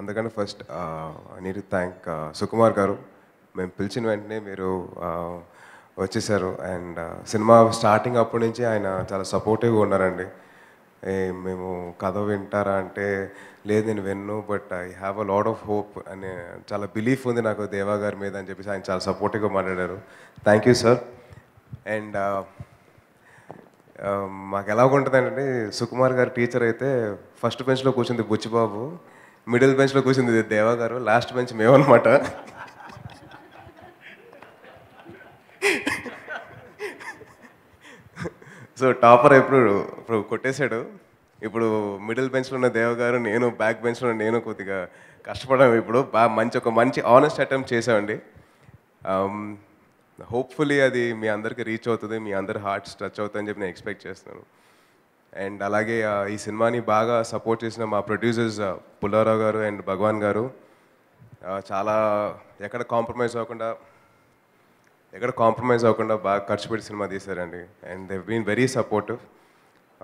అందుకని ఫస్ట్ నీరు థ్యాంక్ సుకుమార్ గారు మేము పిలిచిన వెంటనే మీరు వచ్చేసారు అండ్ సినిమా స్టార్టింగ్ అప్పటి నుంచి ఆయన చాలా సపోర్టివ్గా ఉన్నారండి మేము కథ వింటారా అంటే లేదు నేను విన్ను but I have a lot of hope అని చాలా బిలీఫ్ ఉంది నాకు దేవా గారి మీద అని చెప్పేసి ఆయన చాలా సపోర్టివ్గా మాట్లాడారు థ్యాంక్ యూ సార్ అండ్ మాకు ఎలా ఉంటుందంటే సుకుమార్ గారు టీచర్ అయితే ఫస్ట్ బెంచ్లో కూర్చుంది బుచ్చిబాబు మిడిల్ బెంచ్లో కూర్చుంది దేవా గారు లాస్ట్ బెంచ్ మేమన్నమాట సో టాపర్ ఇప్పుడు ఇప్పుడు కొట్టేశాడు ఇప్పుడు మిడిల్ బెంచ్లో ఉన్న దేవ గారు నేను బ్యాక్ బెంచ్లో నేను కొద్దిగా కష్టపడడం ఇప్పుడు బాగా మంచి ఒక మంచి ఆనెస్ట్ అటెంప్ట్ చేసామండి హోప్ఫుల్లీ అది మీ అందరికి రీచ్ అవుతుంది మీ అందరి హార్ట్స్ టచ్ అవుతుందని చెప్పి నేను ఎక్స్పెక్ట్ చేస్తున్నాను అండ్ అలాగే ఈ సినిమాని బాగా సపోర్ట్ చేసిన మా ప్రొడ్యూసర్స్ పుల్లారావు గారు అండ్ భగవాన్ గారు చాలా ఎక్కడ కాంప్రమైజ్ అవ్వకుండా ఎక్కడ కాంప్రమైజ్ అవ్వకుండా బాగా ఖర్చు పెట్టి సినిమా తీశారండి and they've been very supportive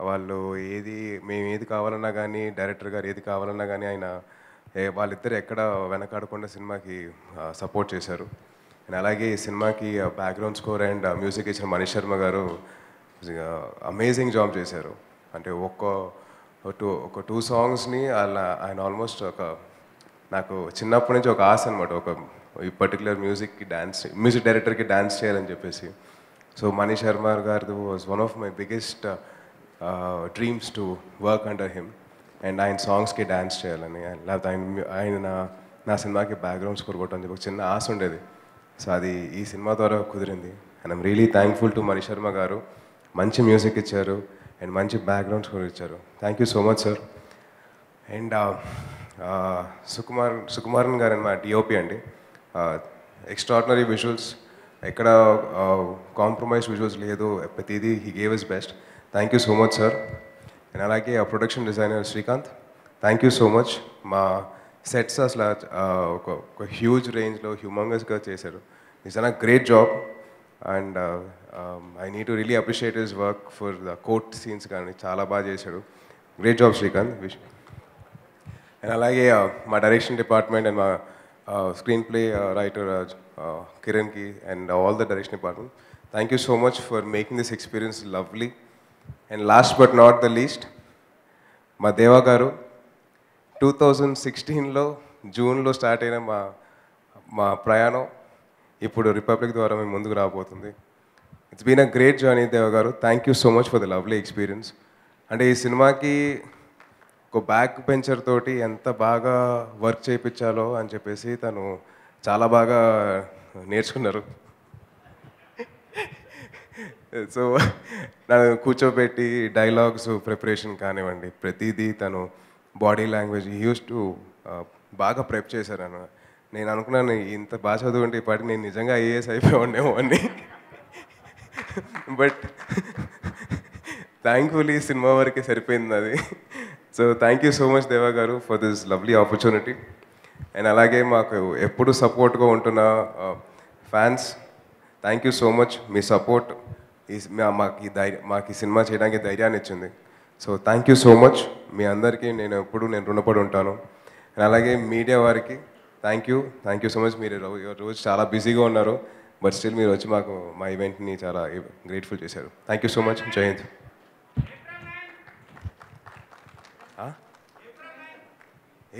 వాళ్ళు ఏది మేము ఏది కావాలన్నా కానీ డైరెక్టర్ గారు ఏది కావాలన్నా కానీ ఆయన వాళ్ళిద్దరు ఎక్కడ వెనకాడకుండా సినిమాకి సపోర్ట్ చేశారు అండ్ అలాగే ఈ సినిమాకి బ్యాక్గ్రౌండ్ స్కోర్ అండ్ మ్యూజిక్ ఇచ్చిన మనీష్ శర్మ గారు అమేజింగ్ జాబ్ చేశారు అంటే ఒక్క టూ ఒక టూ సాంగ్స్ని అలా ఆయన ఆల్మోస్ట్ ఒక నాకు చిన్నప్పటి నుంచి ఒక ఆశ అనమాట ఒక ఈ పర్టికులర్ మ్యూజిక్కి డ్యాన్స్ మ్యూజిక్ డైరెక్టర్కి డ్యాన్స్ చేయాలని చెప్పేసి so Manish Sharma garu was one of my biggest dreams to work under him and ఆయన సాంగ్స్కి డ్యాన్స్ చేయాలని లేకపోతే ఆయన ఆయన నా సినిమాకి బ్యాక్గ్రౌండ్ స్కోర్ కొట్టని చెప్పి ఒక చిన్న ఆశ ఉండేది సో అది ఈ సినిమా ద్వారా కుదిరింది and I'm really thankful to Mani Sharma garu మంచి మ్యూజిక్ ఇచ్చారు అండ్ మంచి బ్యాక్గ్రౌండ్స్ కూడా ఇచ్చారు thank you so much sir and Sukumar Sukumaran garu మా డిఓపి అండి ఎక్స్ట్రాడినరీ uh, విజువల్స్ ఎక్కడ కాంప్రమైజ్ uh, విజువల్స్ లేదు ప్రతిదీ he gave his best thank you so much sir and అలాగే production designer Srikanth thank you so much మా సెట్స్ అసలు ఒక ఒక హ్యూజ్ రేంజ్లో హ్యూమంగస్గా చేశారు is an a great job and I need to really appreciate his work for the court scenes కానీ చాలా బాగా చేశాడు గ్రేట్ జాబ్ శ్రీకాంత్ విష్ అండ్ అలాగే uh, మా డైరెక్షన్ డిపార్ట్మెంట్ అండ్ మా స్క్రీన్ ప్లే రైటర్ కిరణ్కి and all the direction department thank you so much for making this experience lovely and last but not the least మా దేవా గారు టూ థౌజండ్ సిక్స్టీన్లో జూన్లో start అయిన మా మా ప్రయాణం ఇప్పుడు రిపబ్లిక్ ద్వారా మేము ముందుకు రాబోతుంది it's been a great journey Deva garu thank you so much for the lovely experience అంటే ఈ సినిమాకి ఒక బ్యాక్ పెంచర్ తోటి ఎంత బాగా వర్క్ చేయించాలో అని చెప్పేసి తను చాలా బాగా నేర్చుకున్నారు సో నన్ను కూర్చోబెట్టి డైలాగ్స్ ప్రిపరేషన్ కానివ్వండి ప్రతిదీ తను body language use to uh, బాగా ప్రెప్ చేశారన్న నేను అనుకున్నాను ఇంత బాగా చదువుకుంటే పాటి నేను నిజంగా ఐఏఎస్ అయిపోయాడేమో అని బట్ థ్యాంక్ఫుల్లీ సినిమా వరకే సరిపోయింది అది so thank you so much Deva garu for this lovely opportunity and అలాగే మాకు ఎప్పుడు సపోర్ట్గా ఉంటున్న fans thank you so much మీ సపోర్ట్ ఈ మాకు ఈ ధైర్యం మాకు ఈ సినిమా చేయడానికి ధైర్యాన్ని ఇచ్చింది so thank you so much మీ అందరికీ నేను ఎప్పుడు నేను రుణపడి ఉంటాను అలాగే మీడియా వారికి thank you thank you so much మీరు రోజు చాలా బిజీగా ఉన్నారు బట్ స్టిల్ మీరు వచ్చి మాకు మా ఈవెంట్ని చాలా గ్రేట్ఫుల్ చేశారు thank you so much Jayant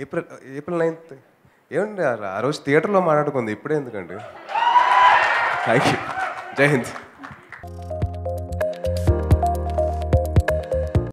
April April ninth ఏమండి ఆ రోజు థియేటర్లో మాట్లాడుకుంది ఇప్పుడే ఎందుకండి థ్యాంక్ యూ జయంత్